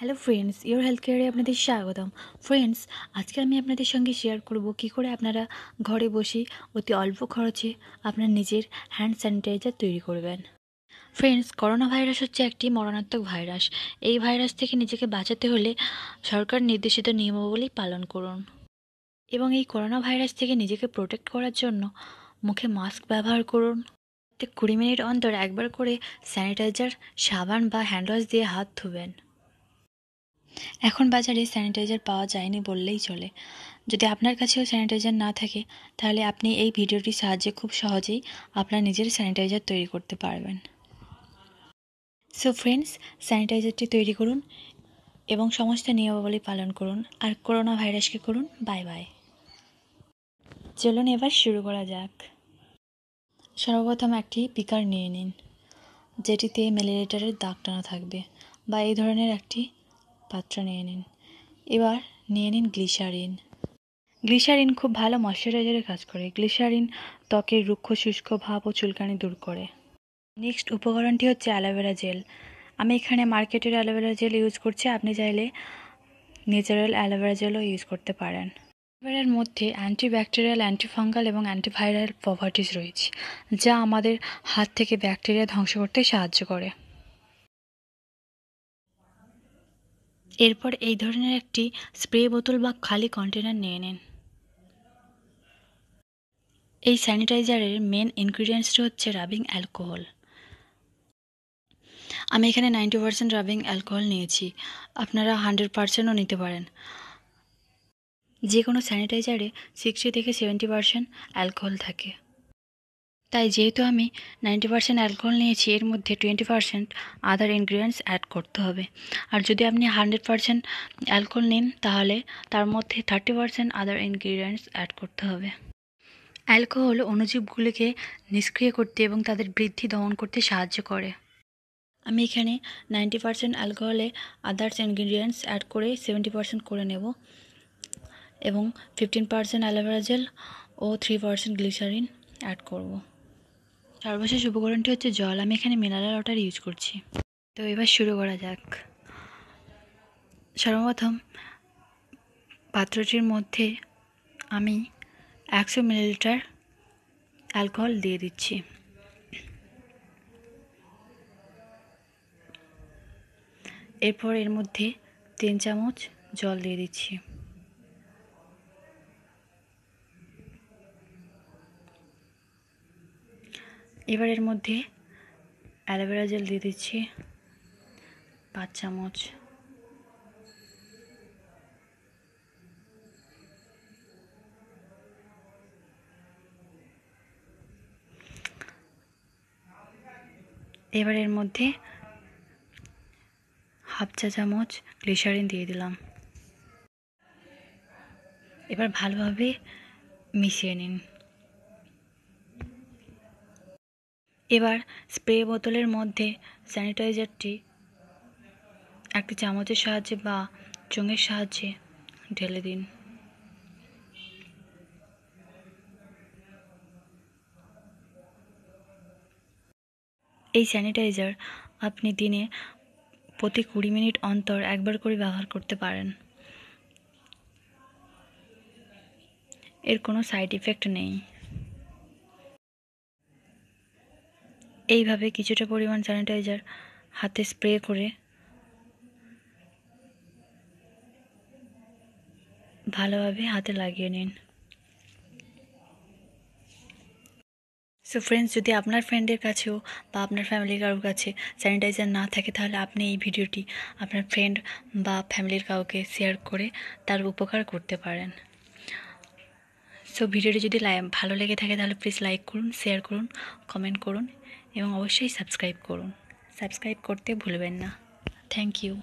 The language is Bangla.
হ্যালো ফ্রেন্ডস ইওর হেলথ কেয়ারে আপনাদের স্বাগতম ফ্রেন্ডস আজকে আমি আপনাদের সঙ্গে শেয়ার করব কি করে আপনারা ঘরে বসে অতি অল্প খরচে আপনার নিজের হ্যান্ড স্যানিটাইজার তৈরি করবেন ফ্রেন্ডস করোনা ভাইরাস হচ্ছে একটি মরণাত্মক ভাইরাস এই ভাইরাস থেকে নিজেকে বাঁচাতে হলে সরকার নির্দেশিত নিয়মাবলী পালন করুন এবং এই করোনা ভাইরাস থেকে নিজেকে প্রোটেক্ট করার জন্য মুখে মাস্ক ব্যবহার করুন কুড়ি মিনিট অন্তর একবার করে স্যানিটাইজার সাবান বা হ্যান্ডওয়াশ দিয়ে হাত ধুবেন এখন বাজারে স্যানিটাইজার পাওয়া যায়নি বললেই চলে যদি আপনার কাছেও স্যানিটাইজার না থাকে তাহলে আপনি এই ভিডিওটির সাহায্যে খুব সহজেই আপনার নিজের স্যানিটাইজার তৈরি করতে পারবেন সো ফ্রেন্ডস স্যানিটাইজারটি তৈরি করুন এবং সমস্ত নিয়মাবলী পালন করুন আর করোনা ভাইরাসকে করুন বাই বাই চলুন এবার শুরু করা যাক সর্বপ্রথম একটি পিকার নিয়ে নিন যেটিতে মেলেরিটারের দাগ টানা থাকবে বা এই ধরনের একটি পাত্র নিয়ে নিন এবার নিয়ে নিন গ্লিসারিন গ্লিসারিন খুব ভালো ময়শ্চারাইজারের কাজ করে গ্লিসারিন ত্বকের রুক্ষ শুষ্ক ভাব ও চুলকানি দূর করে নেক্সট উপকরণটি হচ্ছে অ্যালোভেরা জেল আমি এখানে মার্কেটের অ্যালোভেরা জেল ইউজ করছি আপনি চাইলে ন্যাচারাল অ্যালোভেরা জেলও ইউজ করতে পারেন অ্যালোভেরার মধ্যে অ্যান্টিব্যাকটেরিয়াল অ্যান্টিফাঙ্গাল এবং অ্যান্টিভাইরাল প্রপার্টিস রয়েছে যা আমাদের হাত থেকে ব্যাকটেরিয়া ধ্বংস করতে সাহায্য করে এরপর এই ধরনের একটি স্প্রে বোতল বা খালি কন্টেনার নিয়ে নিন এই স্যানিটাইজারের মেন ইনগ্রিডিয়েন্টসটি হচ্ছে রাবিং অ্যালকোহল আমি এখানে নাইনটি পার্সেন্ট রাবিং অ্যালকোহল নিয়েছি আপনারা হান্ড্রেড পার্সেন্টও নিতে পারেন যে কোনো স্যানিটাইজারে সিক্সটি থেকে সেভেন্টি পার্সেন্ট অ্যালকোহল থাকে তাই যেহেতু আমি নাইনটি পার্সেন্ট অ্যালকোহল নিয়েছি এর মধ্যে twenty percent other ingredients add করতে হবে আর যদি আপনি হান্ড্রেড পার্সেন্ট অ্যালকোহল নিন তাহলে তার মধ্যে thirty percent other ingredients add করতে হবে অ্যালকোহল অণুজীবগুলিকে নিষ্ক্রিয় করতে এবং তাদের বৃদ্ধি দমন করতে সাহায্য করে আমি এখানে নাইনটি পার্সেন্ট অ্যালকোহলে আদার্স ইনগ্রিডিয়েন্টস অ্যাড করে সেভেন্টি পার্সেন্ট করে নেব এবং ফিফটিন পার্সেন্ট অ্যালোভেরা জেল ও থ্রি পার্সেন্ট গ্লিসারিন অ্যাড করবো সর্বশেষ উপকরণটি হচ্ছে জল আমি এখানে মিনারেল ওয়াটার ইউজ করছি তো এবার শুরু করা যাক সর্বপ্রথম পাত্রটির মধ্যে আমি একশো মিলিলিটার অ্যালকোহল দিয়ে দিচ্ছি এরপর এর মধ্যে তিন চামচ জল দিয়ে দিচ্ছি এবার এর মধ্যে অ্যালোভেরা জেল দিয়ে দিচ্ছি পাঁচ চামচ এবার এর মধ্যে হাফ চা চামচ গ্লিসারিন দিয়ে দিলাম এবার ভালোভাবে মিশিয়ে নিন এবার স্প্রে বোতলের মধ্যে স্যানিটাইজারটি একটি চামচের সাহায্যে বা চোঙের সাহায্যে ঢেলে দিন এই স্যানিটাইজার আপনি দিনে প্রতি কুড়ি মিনিট অন্তর একবার করে ব্যবহার করতে পারেন এর কোনো সাইড ইফেক্ট নেই এইভাবে কিছুটা পরিমাণ স্যানিটাইজার হাতে স্প্রে করে ভালোভাবে হাতে লাগিয়ে নিন সো ফ্রেন্ডস যদি আপনার ফ্রেন্ডের কাছেও বা আপনার ফ্যামিলির কারোর কাছে স্যানিটাইজার না থাকে তাহলে আপনি এই ভিডিওটি আপনার ফ্রেন্ড বা ফ্যামিলির কাউকে শেয়ার করে তার উপকার করতে পারেন সো ভিডিওটি যদি ভালো লেগে থাকে তাহলে প্লিজ লাইক করুন শেয়ার করুন কমেন্ট করুন এবং অবশ্যই সাবস্ক্রাইব করুন সাবস্ক্রাইব করতে ভুলবেন না থ্যাংক ইউ